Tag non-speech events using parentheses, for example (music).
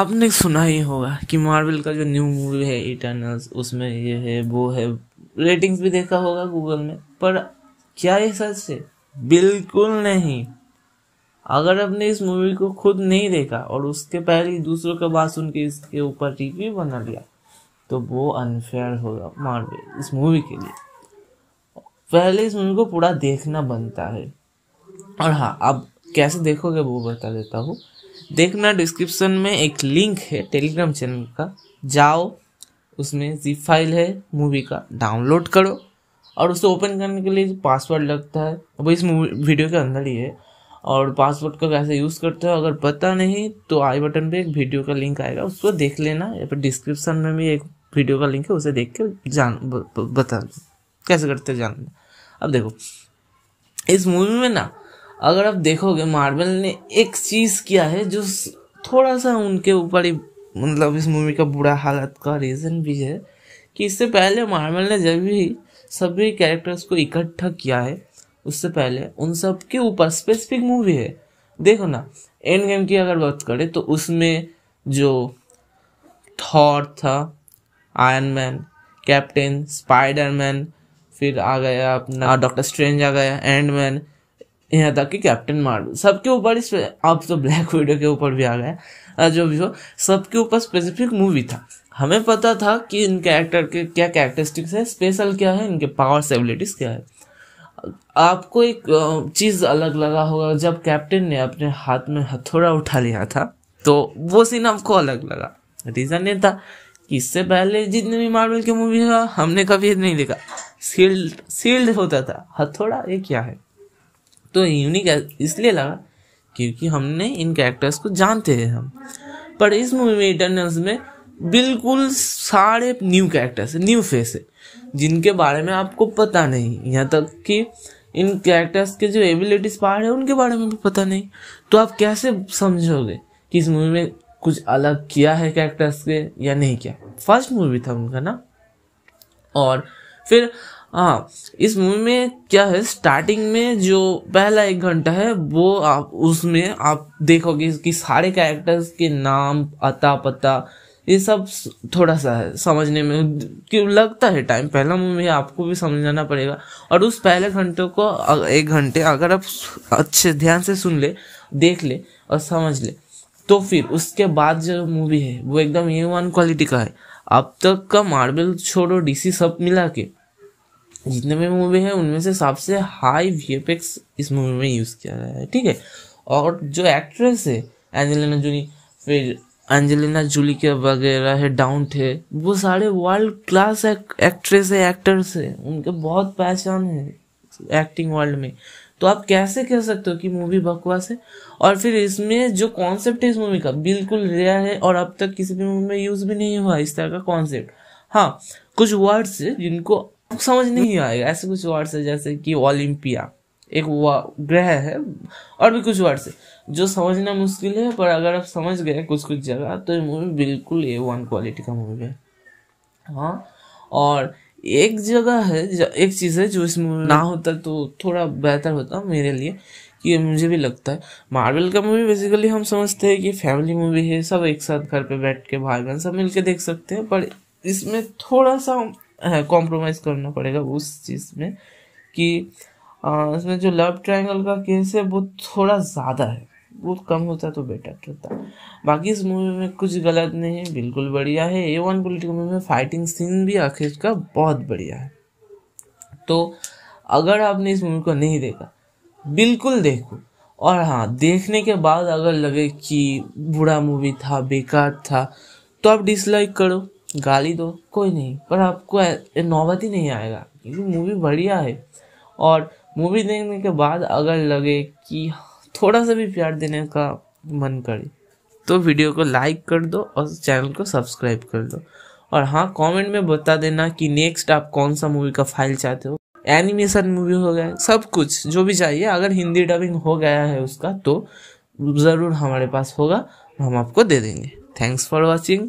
आपने सुना ही होगा कि मार्वल का जो न्यू मूवी है इटर्नल्स उसमें ये है वो है रेटिंग्स भी देखा होगा गूगल में पर क्या ये सच है बिल्कुल नहीं अगर आपने इस मूवी को खुद नहीं देखा और उसके पहले दूसरों का बात सुन के इसके ऊपर रिव्यू बना लिया तो वो अनफेयर होगा मार्वल इस मूवी के लिए पहले इस मूवी को पूरा देखना बनता है और हाँ अब कैसे देखोगे वो बता देता हूँ देखना डिस्क्रिप्शन में एक लिंक है टेलीग्राम चैनल का जाओ उसमें जी फाइल है मूवी का डाउनलोड करो और उसे ओपन करने के लिए पासवर्ड लगता है अब इस मूवी वीडियो के अंदर ही है और पासवर्ड का कैसे यूज़ करते हो अगर पता नहीं तो आई बटन पे एक वीडियो का लिंक आएगा उसको देख लेना या फिर डिस्क्रिप्शन में भी एक वीडियो का लिंक है उसे देख के जान ब, ब, बता कैसे करते जान अब देखो इस मूवी में ना अगर आप देखोगे मार्वल ने एक चीज़ किया है जो थोड़ा सा उनके ऊपर ही मतलब इस मूवी का बुरा हालत का रीज़न भी है कि इससे पहले मार्वल ने जब भी सभी कैरेक्टर्स को इकट्ठा किया है उससे पहले उन सब के ऊपर स्पेसिफिक मूवी है देखो ना एंड गेम की अगर बात करें तो उसमें जो थॉर था Iron Man Captain Spider Man फिर आ गया अपना डॉक्टर स्ट्रेंज आ गया एंड मैन यहाँ तक कि कैप्टन मार्वल सबके ऊपर इस अब तो ब्लैक वीडो के ऊपर भी आ गया जो भी हो सबके ऊपर स्पेसिफिक मूवी था हमें पता था कि इनके एक्टर के क्या कैरेक्टरिस्टिक्स है स्पेशल क्या है इनके पावर्स एबिलिटीज़ क्या है आपको एक चीज़ अलग लगा होगा जब कैप्टन ने अपने हाथ में हथौड़ा उठा लिया था तो वो सीन आपको अलग लगा रीज़न ये था कि इससे पहले जितने भी मार्वल की मूवी है हमने कभी नहीं देखा सील्ड सील्ड होता था हथौड़ा ये क्या है तो यूनिक इसलिए लगा क्योंकि हमने इन कैरेक्टर्स को जानते हैं हम पर इस मूवी में इटर्नल्स में बिल्कुल सारे न्यू कैरेक्टर्स न्यू फेस है जिनके बारे में आपको पता नहीं यहाँ तक कि इन कैरेक्टर्स के जो एबिलिटीज पार्ट है उनके बारे में भी पता नहीं तो आप कैसे समझोगे कि इस मूवी में कुछ अलग किया है कैरेक्टर्स के या नहीं किया फर्स्ट मूवी था उनका ना और फिर हाँ इस मूवी में क्या है स्टार्टिंग में जो पहला एक घंटा है वो आप उसमें आप देखोगे कि सारे कैरेक्टर्स के नाम अता पता ये सब थोड़ा सा है समझने में क्यों लगता है टाइम पहला मूवी आपको भी समझाना पड़ेगा और उस पहले घंटे को एक घंटे अगर आप अच्छे ध्यान से सुन ले देख ले और समझ ले तो फिर उसके बाद जो मूवी है वो एकदम ए वन क्वालिटी का है अब तक का मार्बल छोड़ो डीसी सब मिला के जितने भी मूवी है उनमें से सबसे हाई वी इस मूवी में यूज़ किया गया है ठीक है और जो एक्ट्रेस है एंजेलिना जूली फिर एंजेलिना जूली के वगैरह है डाउंट है वो सारे वर्ल्ड क्लास एक्ट्रेस है एक्टर्स है उनके बहुत पहचान है एक्टिंग वर्ल्ड में तो आप कैसे कह सकते हो कि मूवी बकवास है और फिर इसमें जो कॉन्सेप्ट है इस मूवी का बिल्कुल रेयर है और अब तक किसी भी मूवी में यूज़ भी नहीं हुआ इस तरह का कॉन्सेप्ट हाँ कुछ वर्ड्स है जिनको समझ नहीं आएगा ऐसे कुछ वर्ड्स है जैसे कि ओलिम्पिया एक ग्रह है और भी कुछ वर्ड्स से जो समझना मुश्किल है पर अगर आप समझ गए कुछ कुछ जगह तो ये मूवी बिल्कुल ए वन क्वालिटी का मूवी है हाँ और एक जगह है एक चीज़ है जो इस मूवी ना होता तो थोड़ा बेहतर होता मेरे लिए कि मुझे भी लगता है मार्वल का मूवी बेसिकली हम समझते हैं कि फैमिली मूवी है सब एक साथ घर पे बैठ के भाई बहन सब मिलके देख सकते हैं पर इसमें थोड़ा सा कॉम्प्रोमाइज (laughs) करना पड़ेगा उस चीज़ में कि इसमें जो लव ट्रायंगल का केस है वो थोड़ा ज़्यादा है वो कम होता तो बेटर रहता बाकी इस मूवी में कुछ गलत नहीं है बिल्कुल बढ़िया है ए वन पोलिटिकल मूवी में फाइटिंग सीन भी आखिर का बहुत बढ़िया है तो अगर आपने इस मूवी को नहीं देखा बिल्कुल देखो और हाँ देखने के बाद अगर लगे कि बुरा मूवी था बेकार था तो आप डिसलाइक करो गाली दो कोई नहीं पर आपको नौबत ही नहीं आएगा क्योंकि मूवी बढ़िया है और मूवी देखने के बाद अगर लगे कि थोड़ा सा भी प्यार देने का मन करे तो वीडियो को लाइक कर दो और चैनल को सब्सक्राइब कर दो और हाँ कमेंट में बता देना कि नेक्स्ट आप कौन सा मूवी का फाइल चाहते हो एनिमेशन मूवी हो गया सब कुछ जो भी चाहिए अगर हिंदी डबिंग हो गया है उसका तो ज़रूर हमारे पास होगा हम आपको दे देंगे थैंक्स फॉर वॉचिंग